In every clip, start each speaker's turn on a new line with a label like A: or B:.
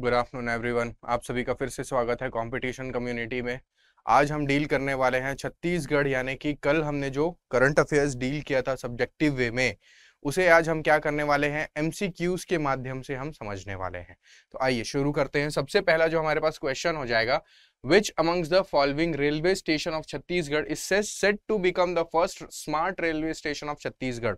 A: good afternoon everyone आप सभी का फिर से स्वागत है कंपटीशन कम्युनिटी में आज हम डील करने वाले हैं छत्तीसगढ़ यानी कि कल हमने जो करंट अफेयर्स डील किया था सब्जेक्टिव वे में उसे आज हम क्या करने वाले हैं क्यूज के माध्यम से हम समझने वाले हैं तो आइए शुरू करते हैं सबसे पहला जो हमारे पास क्वेश्चन हो जाएगा which amongst the following railway station of Chhattisgarh is set to become the first smart railway station of Chhattisgarh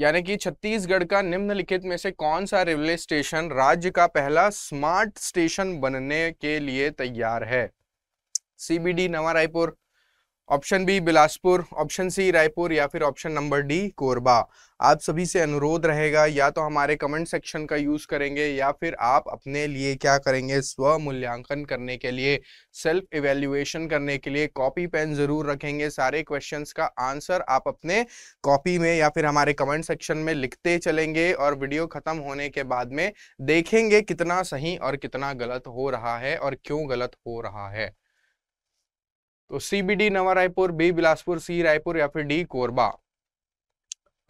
A: यानी कि छत्तीसगढ़ का निम्नलिखित में से कौन सा रेलवे स्टेशन राज्य का पहला स्मार्ट स्टेशन बनने के लिए तैयार है CBD Nava Raipur option B Bilaspur option C Raipur या फिर ऑप्शन नंबर डी कोरबा आप सभी से अनुरोध रहेगा या तो हमारे कमेंट सेक्शन का यूज़ करेंगे या फिर आप अपने लिए क्या करेंगे स्व मूल्यांकन करने के लिए सेल्फ इवेल्युएशन करने के लिए कॉपी पेन ज़रूर रखेंगे सारे क्वेश्चंस का आंसर आप अपने कॉपी में या फिर हमारे कमेंट सेक्शन में लिखते चलेंगे और वीडियो ख़त्म होने के बाद में देखेंगे कितना सही और कितना गलत हो रहा है और क्यों गलत हो रहा है तो सी B D Nava Raipur B Bilaspur C Raipur या फिर डी कोरबा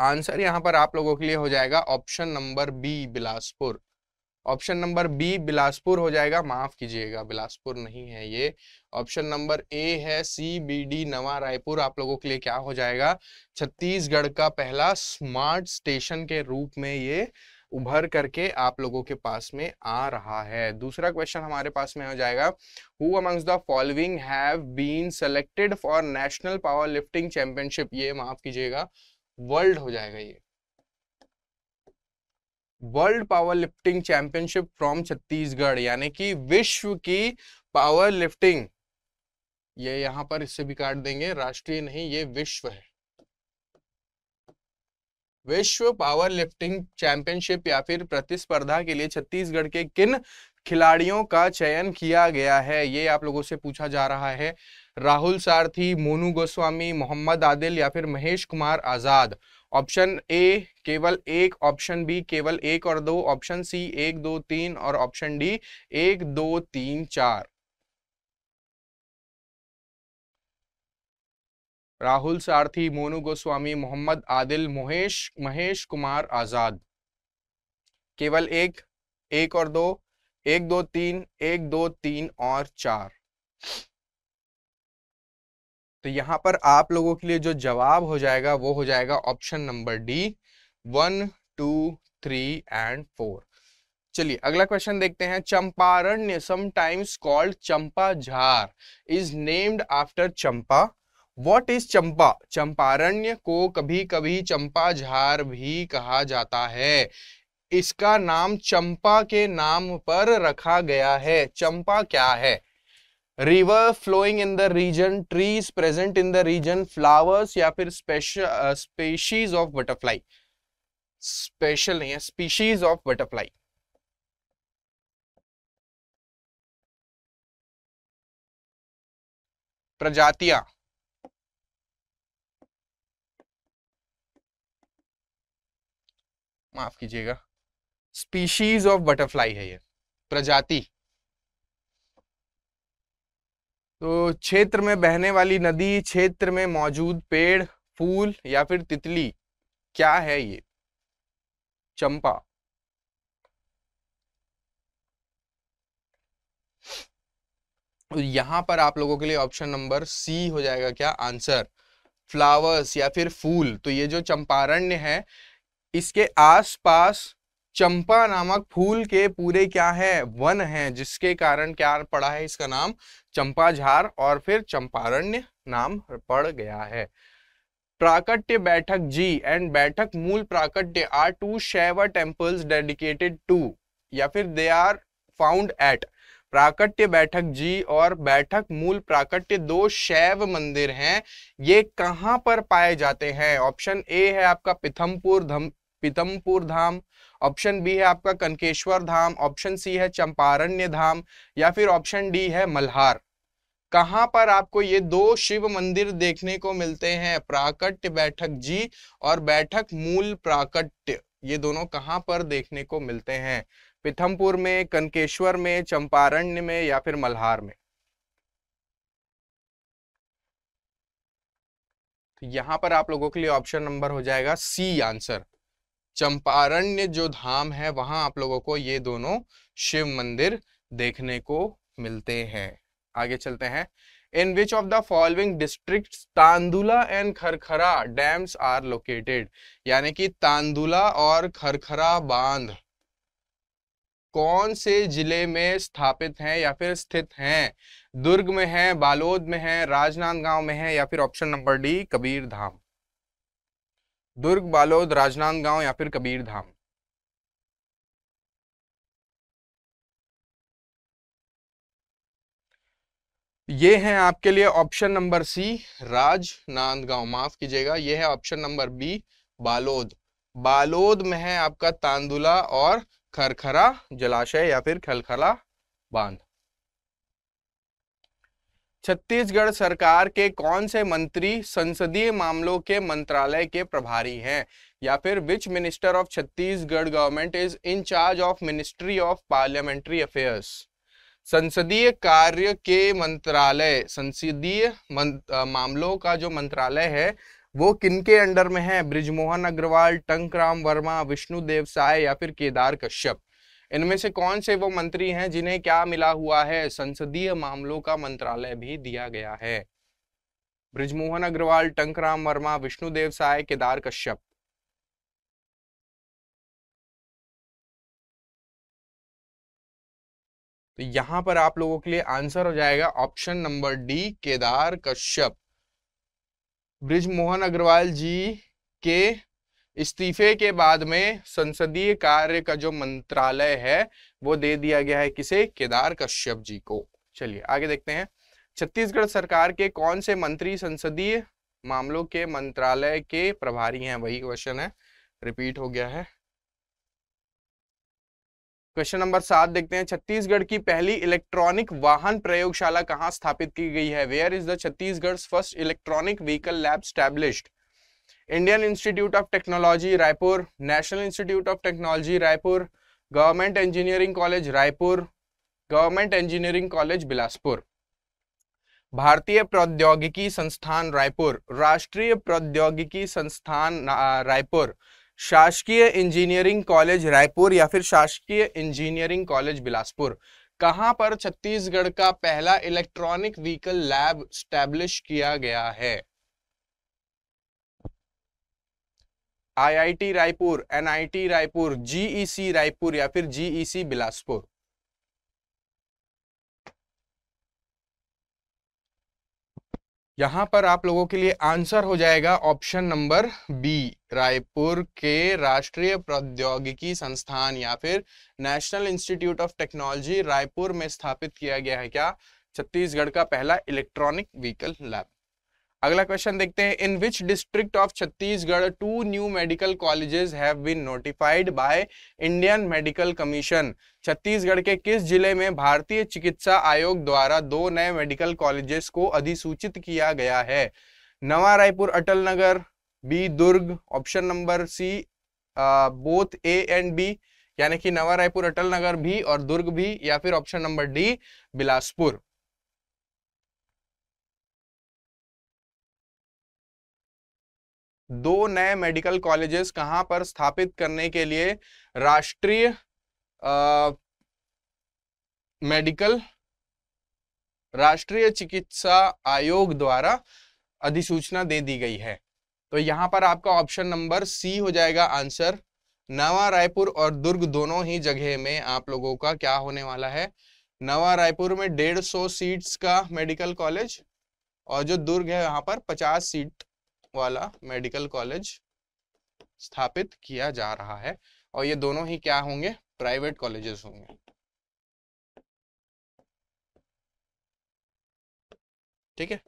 A: आंसर यहां पर आप लोगों के लिए हो जाएगा option number B Bilaspur option number B Bilaspur हो जाएगा माफ कीजिएगा बिलासपुर नहीं है ये ऑप्शन नंबर ए है सी बी डी नवा रायपुर आप लोगों के लिए क्या हो जाएगा छत्तीसगढ़ का पहला स्मार्ट स्टेशन के रूप में ये उभर करके आप लोगों के पास में आ रहा है दूसरा क्वेश्चन हमारे पास में हो जाएगा who amongst the following have been selected for national power lifting championship ये माफ कीजिएगा वर्ल्ड हो जाएगा ये world power lifting championship from Chhattisgarh यानी कि विश्व की पावर लिफ्टिंग ये यहां पर इससे भी काट देंगे राष्ट्रीय नहीं ये विश्व है विश्व पावर लिफ्टिंग चैंपियनशिप या फिर प्रतिस्पर्धा के लिए छत्तीसगढ़ के किन खिलाड़ियों का चयन किया गया है ये आप लोगों से पूछा जा रहा है राहुल सारथी मोनू गोस्वामी मोहम्मद आदिल या फिर महेश कुमार आजाद ऑप्शन ए केवल एक ऑप्शन बी केवल एक और दो ऑप्शन सी एक दो तीन और ऑप्शन डी एक दो तीन चार राहुल सारथी मोनू गोस्वामी मोहम्मद आदिल मोहेश महेश कुमार आजाद केवल एक एक और दो एक दो तीन एक दो तीन और चार तो यहां पर आप लोगों के लिए जो जवाब हो जाएगा वो हो जाएगा option number D one two three and four चलिए अगला क्वेश्चन देखते हैं Champaranya sometimes called Champa Jhar is named after Champa what is Champa Champaranya को कभी कभी चंपा झार भी कहा जाता है इसका नाम चंपा के नाम पर रखा गया है चंपा क्या है river flowing in the region trees present in the region flowers या फिर special species of butterfly special नहीं है स्पीशीज ऑफ बटरफ्लाई प्रजातियां माफ कीजिएगा स्पीशीज ऑफ बटरफ्लाई है ये प्रजाति तो क्षेत्र में बहने वाली नदी क्षेत्र में मौजूद पेड़ फूल या फिर तितली क्या है ये चंपा तो यहां पर आप लोगों के लिए ऑप्शन नंबर सी हो जाएगा क्या आंसर फ्लावर्स या फिर फूल तो ये जो चंपारण्य है इसके आसपास चंपा नामक फूल के पूरे क्या है वन है जिसके कारण क्या पड़ा है इसका नाम चंपा झार और फिर चंपारण्य नाम पड़ गया है प्राकट्य बैठक जी एंड बैठक मूल प्राकट्य are two Shaiva temples dedicated to या फिर दे आर फाउंड एट प्राकट्य बैठक जी और बैठक मूल प्राकट्य दो शैव मंदिर हैं ये कहाँ पर पाए जाते हैं ऑप्शन ए है आपका पिथमपुर पीतमपुर धाम ऑप्शन बी है आपका कनकेश्वर धाम ऑप्शन सी है चंपारण्य धाम या फिर ऑप्शन डी है मल्हार कहां पर आपको ये दो शिव मंदिर देखने को मिलते हैं प्राकट्य बैठक जी और बैठक मूल प्राकट्य ये दोनों कहां पर देखने को मिलते हैं पिथमपुर में कनकेश्वर में चंपारण्य में या फिर मल्हार में तो यहां पर आप लोगों के लिए ऑप्शन नंबर हो जाएगा सी आंसर चंपारण्य जो धाम है वहां आप लोगों को ये दोनों शिव मंदिर देखने को मिलते हैं आगे चलते हैं in which of the following district Tandula and Kharkhara dams are located यानी कि तांदुला और खरखरा बांध कौन से जिले में स्थापित हैं या फिर स्थित हैं दुर्ग में है बालोद में है राजनांदगांव में है या फिर option number D Kabir Dham Durg Balod Rajnandgaon या फिर कबीरधाम ये है आपके लिए ऑप्शन नंबर सी राजनांदगांव माफ कीजिएगा ये है option number B Balod Balod में है आपका तांदुला और खरखरा जलाशय या फिर खलखला बांध छत्तीसगढ़ सरकार के कौन से मंत्री संसदीय मामलों के मंत्रालय के प्रभारी हैं या फिर which minister of Chhattisgarh government is in charge of ministry of parliamentary affairs संसदीय कार्य के मंत्रालय संसदीय मामलों का जो मंत्रालय है वो किनके अंडर में है ब्रिजमोहन अग्रवाल टंकराम वर्मा विष्णु देव साय या फिर केदार कश्यप इनमें से कौन से वो मंत्री हैं जिन्हें क्या मिला हुआ है संसदीय मामलों का मंत्रालय भी दिया गया है ब्रिजमोहन अग्रवाल टंकराम वर्मा विष्णुदेव साय केदार कश्यप तो यहां पर आप लोगों के लिए आंसर हो जाएगा option number D Kedar Kashyap Brijmohan Agrawal ji के इस्तीफे के बाद में संसदीय कार्य का जो मंत्रालय है वो दे दिया गया है किसे केदार कश्यप जी को चलिए आगे देखते हैं छत्तीसगढ़ सरकार के कौन से मंत्री संसदीय मामलों के मंत्रालय के प्रभारी हैं वही क्वेश्चन है रिपीट हो गया है क्वेश्चन नंबर सात देखते हैं छत्तीसगढ़ की पहली इलेक्ट्रॉनिक वाहन प्रयोगशाला कहाँ स्थापित की गई है where is the Chhattisgarh first electronic vehicle lab established Indian institute of technology Raipur national institute of technology Raipur government engineering college Raipur government engineering college Bilaspur भारतीय प्रौद्योगिकी संस्थान रायपुर राष्ट्रीय प्रौद्योगिकी संस्थान रायपुर शासकीय इंजीनियरिंग कॉलेज रायपुर या फिर शासकीय इंजीनियरिंग कॉलेज बिलासपुर कहां पर छत्तीसगढ़ का पहला इलेक्ट्रॉनिक व्हीकल लैब स्टैब्लिश किया गया है IIT Raipur NIT Raipur GEC Raipur या फिर जीईसी बिलासपुर यहां पर आप लोगों के लिए आंसर हो जाएगा ऑप्शन नंबर बी रायपुर के राष्ट्रीय प्रौद्योगिकी संस्थान या फिर national institute of technology Raipur में स्थापित किया गया है क्या छत्तीसगढ़ का पहला इलेक्ट्रॉनिक व्हीकल लैब अगला क्वेश्चन देखते हैं in which district of Chhattisgarh two new medical colleges have been notified by Indian medical commission Chhattisgarh के किस जिले में भारतीय चिकित्सा आयोग द्वारा दो नए मेडिकल कॉलेजेस को अधिसूचित किया गया है Nava Raipur Atal Nagar B Durg option number C both A and B यानी कि नवा रायपुर अटल नगर भी और दुर्ग भी या फिर ऑप्शन नंबर डी बिलासपुर दो नए मेडिकल कॉलेजेस कहां पर स्थापित करने के लिए राष्ट्रीय मेडिकल राष्ट्रीय चिकित्सा आयोग द्वारा अधिसूचना दे दी गई है तो यहां पर आपका ऑप्शन नंबर सी हो जाएगा आंसर नवा रायपुर और दुर्ग दोनों ही जगह में आप लोगों का क्या होने वाला है नवा रायपुर में डेढ़ सौ सीट्स का मेडिकल कॉलेज और जो दुर्ग है यहाँ पर पचास सीट वाला मेडिकल कॉलेज स्थापित किया जा रहा है और ये दोनों ही क्या होंगे प्राइवेट कॉलेजेस होंगे ठीक है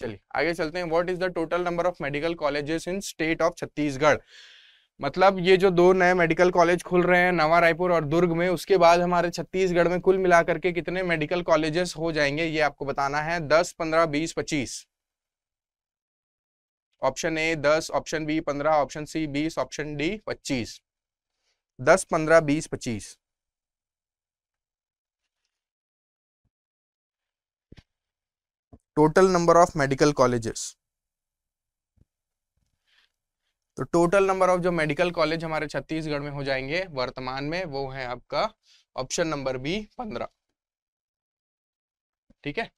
A: चलिए आगे चलते हैं what is the total number of medical colleges in state of Chhattisgarh मतलब ये जो दो नए मेडिकल कॉलेज खुल रहे हैं नवा रायपुर और दुर्ग में उसके बाद हमारे छत्तीसगढ़ में कुल मिलाकर के कितने मेडिकल कॉलेजेस हो जाएंगे ये आपको बताना है दस पंद्रह बीस पच्चीस ऑप्शन ए दस ऑप्शन बी पंद्रह ऑप्शन सी बीस ऑप्शन डी पच्चीस दस पंद्रह बीस पच्चीस total number of medical colleges तो टोटल नंबर ऑफ जो मेडिकल कॉलेज हमारे छत्तीसगढ़ में हो जाएंगे वर्तमान में वो है आपका ऑप्शन नंबर बी पंद्रह ठीक है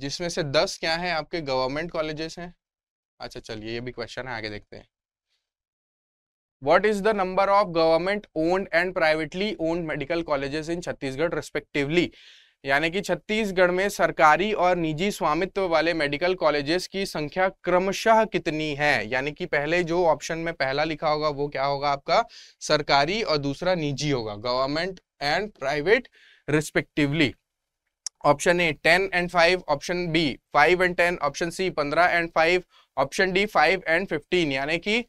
A: जिसमें से दस क्या है आपके गवर्नमेंट कॉलेजेस हैं अच्छा चलिए ये भी क्वेश्चन है आगे देखते हैं what is the number of government owned and privately owned medical colleges in Chhattisgarh respectively यानी कि छत्तीसगढ़ में सरकारी और निजी स्वामित्व वाले मेडिकल कॉलेजेस की संख्या क्रमशः कितनी है यानी कि पहले जो ऑप्शन में पहला लिखा होगा वो क्या होगा आपका सरकारी और दूसरा निजी होगा government and private respectively option A ten and five option B five and ten option C पंद्रह and five option D five and fifteen यानी कि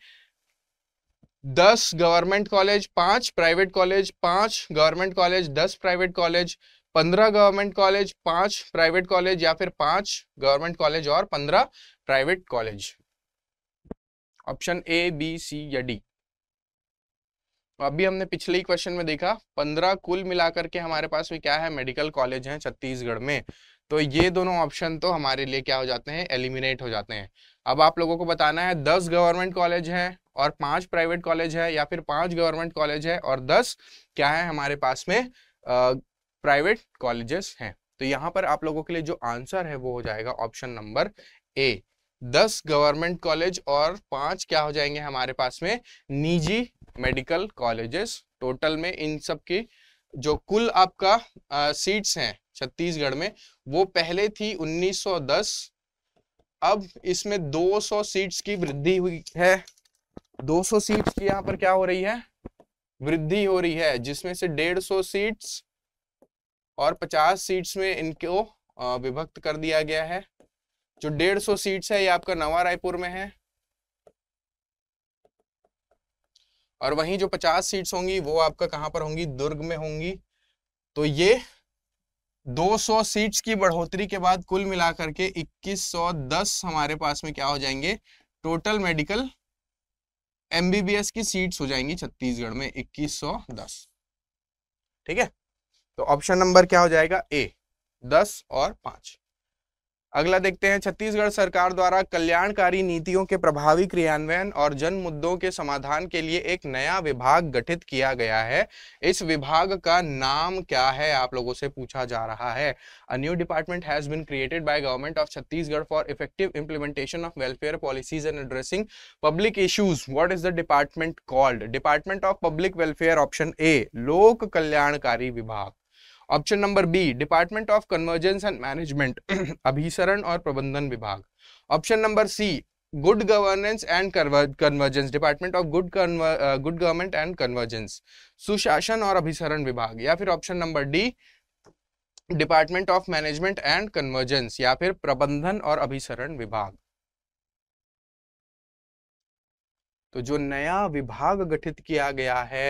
A: दस गवर्नमेंट कॉलेज पांच प्राइवेट कॉलेज पांच गवर्नमेंट कॉलेज दस प्राइवेट कॉलेज पंद्रह government college पांच private college या फिर पांच गवर्नमेंट कॉलेज और पंद्रह private college option A B C या डी तो अभी हमने पिछले ही क्वेश्चन में देखा पंद्रह कुल मिलाकर के हमारे पास भी क्या है मेडिकल कॉलेज है छत्तीसगढ़ में तो ये दोनों ऑप्शन तो हमारे लिए क्या हो जाते हैं एलिमिनेट हो जाते हैं अब आप लोगों को बताना है दस गवर्नमेंट कॉलेज है और पांच प्राइवेट कॉलेज है या फिर पांच गवर्नमेंट कॉलेज है और दस क्या है हमारे पास में प्राइवेट कॉलेजेस हैं तो यहाँ पर आप लोगों के लिए जो आंसर है वो हो जाएगा ऑप्शन नंबर ए दस गवर्नमेंट कॉलेज और पांच क्या हो जाएंगे हमारे पास में निजी मेडिकल कॉलेजेस टोटल में इन सब की जो कुल आपका सीट्स हैं छत्तीसगढ़ में वो पहले थी 1910 अब इसमें 200 सीट्स की वृद्धि हुई है 200 सीट्स की यहाँ पर क्या हो रही है वृद्धि हो रही है जिसमें से 150 सीट्स और 50 सीट्स में इनको विभक्त कर दिया गया है जो 150 सीट्स है ये आपका नवा रायपुर में है और वहीं जो 50 सीट्स होंगी वो आपका कहां पर होंगी दुर्ग में होंगी तो ये 200 सीट्स की बढ़ोतरी के बाद कुल मिलाकर के 2110 हमारे पास में क्या हो जाएंगे टोटल मेडिकल एमबीबीएस की सीट्स हो जाएंगी छत्तीसगढ़ में 2110 ठीक है तो ऑप्शन नंबर क्या हो जाएगा ए दस और पांच अगला देखते हैं छत्तीसगढ़ सरकार द्वारा कल्याणकारी नीतियों के प्रभावी क्रियान्वयन और जन मुद्दों के समाधान के लिए एक नया विभाग गठित किया गया है इस विभाग का नाम क्या है आप लोगों से पूछा जा रहा है a new department has been created by government of Chhattisgarh for effective implementation of welfare policies and addressing public issues what is the department called department of public welfare option A लोक कल्याणकारी विभाग option number B department of convergence and management अभिसरण और प्रबंधन विभाग option number C good governance and convergence department of good good government and convergence सुशासन और अभिसरण विभाग या फिर option number D department of management and convergence या फिर प्रबंधन और अभिसरण विभाग तो जो नया विभाग गठित किया गया है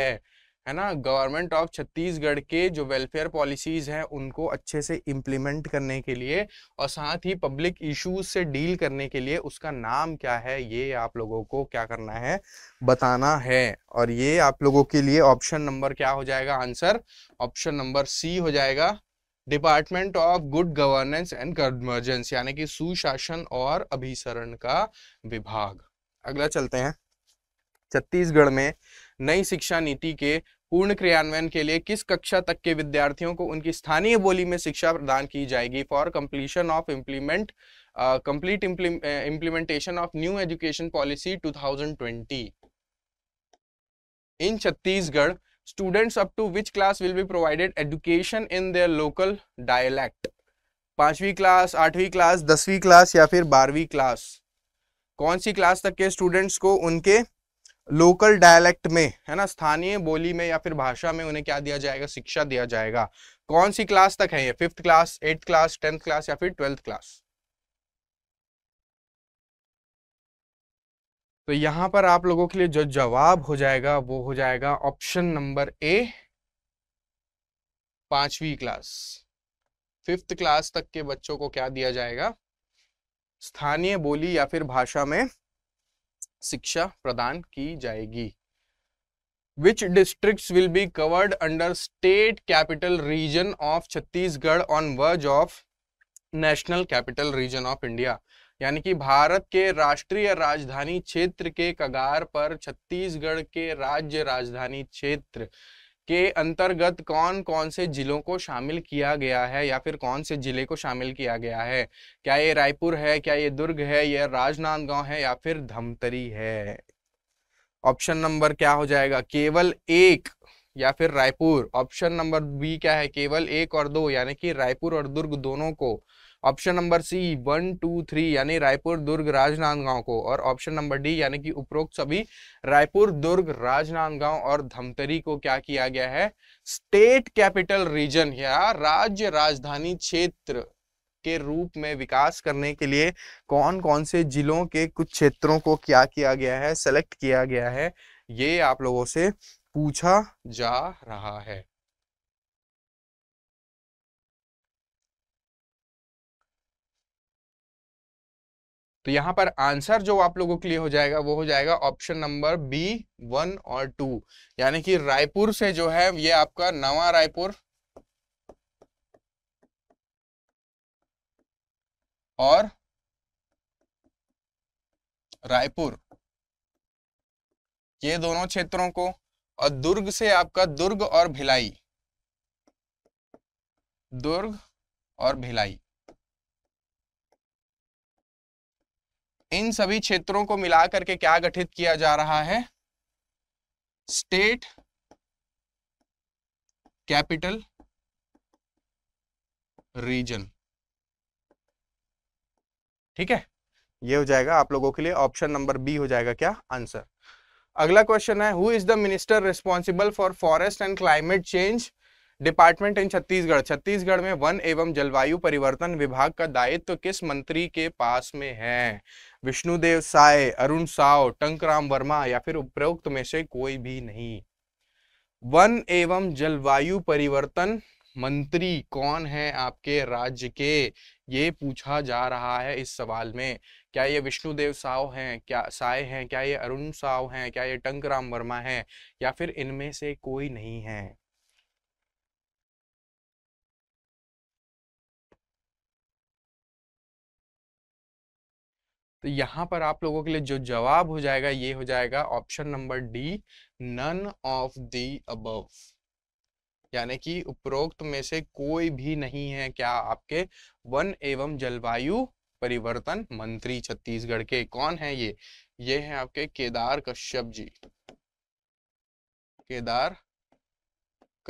A: है ना गवर्नमेंट ऑफ छत्तीसगढ़ के जो वेलफेयर पॉलिसीज हैं उनको अच्छे से इम्प्लीमेंट करने के लिए और साथ ही पब्लिक इश्यूज से डील करने के लिए उसका नाम क्या है ये आप लोगों को क्या करना है बताना है और ये आप लोगों के लिए ऑप्शन नंबर क्या हो जाएगा आंसर ऑप्शन नंबर सी हो जाएगा department of good governance and convergence यानी कि सुशासन और अभिसरण का विभाग अगला चलते हैं छत्तीसगढ़ में नई शिक्षा नीति के पूर्ण क्रियान्वयन के लिए किस कक्षा तक के विद्यार्थियों को उनकी स्थानीय बोली में शिक्षा प्रदान की जाएगी for completion of implement complete implementation of new education policy 2020 in Chhattisgarh students up to which class will be provided education in their local dialect पांचवी क्लास आठवीं क्लास दसवीं क्लास या फिर बारहवीं क्लास कौन सी क्लास तक के स्टूडेंट्स को उनके लोकल डायलेक्ट में है ना स्थानीय बोली में या फिर भाषा में उन्हें क्या दिया जाएगा शिक्षा दिया जाएगा कौन सी क्लास तक है ये fifth class eighth class tenth class या फिर ट्वेल्थ क्लास तो यहां पर आप लोगों के लिए जो जवाब हो जाएगा वो हो जाएगा ऑप्शन नंबर ए पांचवी क्लास फिफ्थ क्लास तक के बच्चों को क्या दिया जाएगा स्थानीय बोली या फिर भाषा में शिक्षा प्रदान की जाएगी which district will be covered under state capital region of Chhattisgarh on verge of national capital region of India यानी कि भारत के राष्ट्रीय राजधानी क्षेत्र के कगार पर छत्तीसगढ़ के राज्य राजधानी क्षेत्र के अंतर्गत कौन कौन से जिलों को शामिल किया गया है या फिर कौन से जिले को शामिल किया गया है क्या ये रायपुर है क्या ये दुर्ग है यह राजनांदगांव है या फिर धमतरी है ऑप्शन नंबर क्या हो जाएगा केवल एक या फिर रायपुर ऑप्शन नंबर बी क्या है केवल एक और दो यानी कि रायपुर और दुर्ग दोनों को option number C one two three यानी रायपुर दुर्ग राजनांदगांव को और ऑप्शन नंबर डी यानी कि उपरोक्त सभी रायपुर दुर्ग राजनांदगांव और धमतरी को क्या किया गया है स्टेट कैपिटल रीजन या राज्य राजधानी क्षेत्र के रूप में विकास करने के लिए कौन कौन से जिलों के कुछ क्षेत्रों को क्या किया गया है सेलेक्ट किया गया है ये आप लोगों से पूछा जा रहा है तो यहाँ पर आंसर जो आप लोगों के लिए हो जाएगा वो हो जाएगा ऑप्शन नंबर बी वन और टू यानी कि रायपुर से जो है ये आपका नवा रायपुर और रायपुर ये दोनों क्षेत्रों को और दुर्ग से आपका दुर्ग और भिलाई दुर्ग और भिलाई इन सभी क्षेत्रों को मिला करके क्या गठित किया जा रहा है स्टेट कैपिटल रीजन ठीक है ये हो जाएगा आप लोगों के लिए ऑप्शन नंबर बी हो जाएगा क्या आंसर अगला क्वेश्चन है who is the minister responsible for forest and climate change department in Chhattisgarh Chhattisgarh में वन एवं जलवायु परिवर्तन विभाग का दायित्व तो किस मंत्री के पास में है विष्णुदेव साय अरुण साव टंकराम वर्मा या फिर उपरोक्त में से कोई भी नहीं वन एवं जलवायु परिवर्तन मंत्री कौन है आपके राज्य के ये पूछा जा रहा है इस सवाल में क्या ये विष्णुदेव साव हैं क्या साय हैं क्या ये अरुण साव हैं क्या ये टंकराम वर्मा हैं या फिर इनमें से कोई नहीं है तो यहाँ पर आप लोगों के लिए जो जवाब हो जाएगा ये हो जाएगा option number D none of the above यानी कि उपरोक्त में से कोई भी नहीं है क्या आपके वन एवं जलवायु परिवर्तन मंत्री छत्तीसगढ़ के कौन है ये ये है आपके केदार कश्यप जी केदार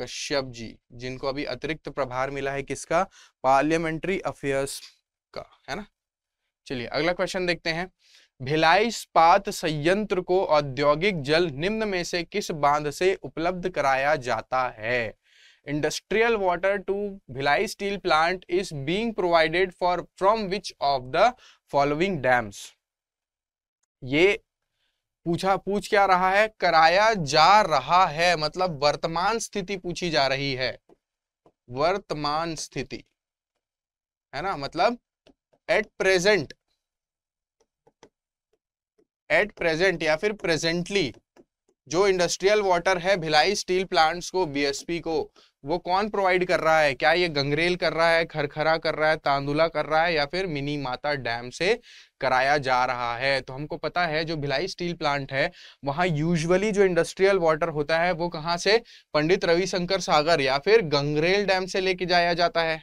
A: कश्यप जी जिनको अभी अतिरिक्त प्रभार मिला है किसका पार्लियामेंट्री अफेयर्स का है ना चलिए अगला क्वेश्चन देखते हैं भिलाई इस्पात संयंत्र को औद्योगिक जल निम्न में से किस बांध से उपलब्ध कराया जाता है industrial water to Bhilai steel plant is being provided for from which of the following dams ये पूछा पूछ क्या रहा है कराया जा रहा है मतलब वर्तमान स्थिति पूछी जा रही है वर्तमान स्थिति है ना मतलब एट प्रेजेंट एट प्रेजेंट या फिर प्रेजेंटली जो इंडस्ट्रियल वाटर है भिलाई स्टील प्लांट्स को बीएसपी को वो कौन प्रोवाइड कर रहा है क्या ये गंगरेल कर रहा है खरखरा कर रहा है तांदुला कर रहा है या फिर मिनी माता डैम से कराया जा रहा है तो हमको पता है जो भिलाई स्टील प्लांट है वहां यूजुअली जो इंडस्ट्रियल वाटर होता है वो कहाँ से पंडित रविशंकर सागर या फिर गंगरेल डैम से लेके जाया जाता है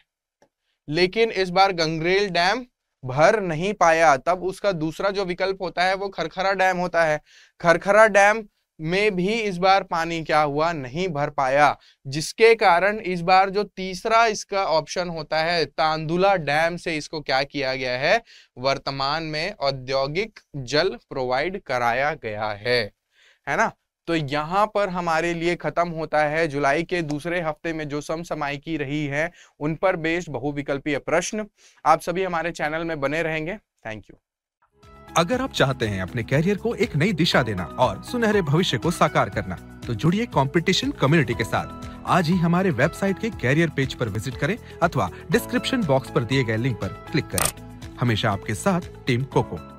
A: लेकिन इस बार गंगरेल डैम भर नहीं पाया तब उसका दूसरा जो विकल्प होता है वो खरखरा डैम होता है खरखरा डैम में भी इस बार पानी क्या हुआ नहीं भर पाया जिसके कारण इस बार जो तीसरा इसका ऑप्शन होता है तांदुला डैम से इसको क्या किया गया है वर्तमान में औद्योगिक जल प्रोवाइड कराया गया है है ना तो यहां पर हमारे लिए खत्म होता है जुलाई के दूसरे हफ्ते में जो की रही है उन पर बेस्ड बहुविकल्पीय प्रश्न आप सभी हमारे चैनल में बने रहेंगे थैंक यू अगर आप चाहते हैं अपने कैरियर को एक नई दिशा देना और सुनहरे भविष्य को साकार करना तो जुड़िए कंपटीशन कम्युनिटी के साथ आज ही हमारे वेबसाइट के कैरियर पेज पर विजिट करें अथवा डिस्क्रिप्शन बॉक्स पर दिए गए लिंक पर क्लिक करें हमेशा आपके साथ टीम कोको